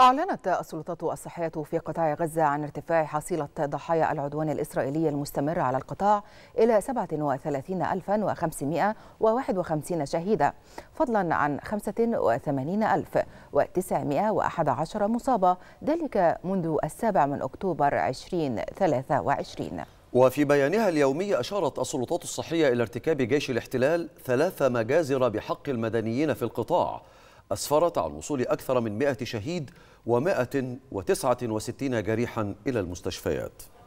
أعلنت السلطات الصحية في قطاع غزة عن ارتفاع حصيلة ضحايا العدوان الإسرائيلي المستمر على القطاع إلى 37551 شهيدة فضلا عن 85911 مصابة ذلك منذ السابع من أكتوبر 2023 وفي بيانها اليومي أشارت السلطات الصحية إلى ارتكاب جيش الاحتلال ثلاث مجازر بحق المدنيين في القطاع أسفرت عن وصول أكثر من 100 شهيد و169 جريحا إلى المستشفيات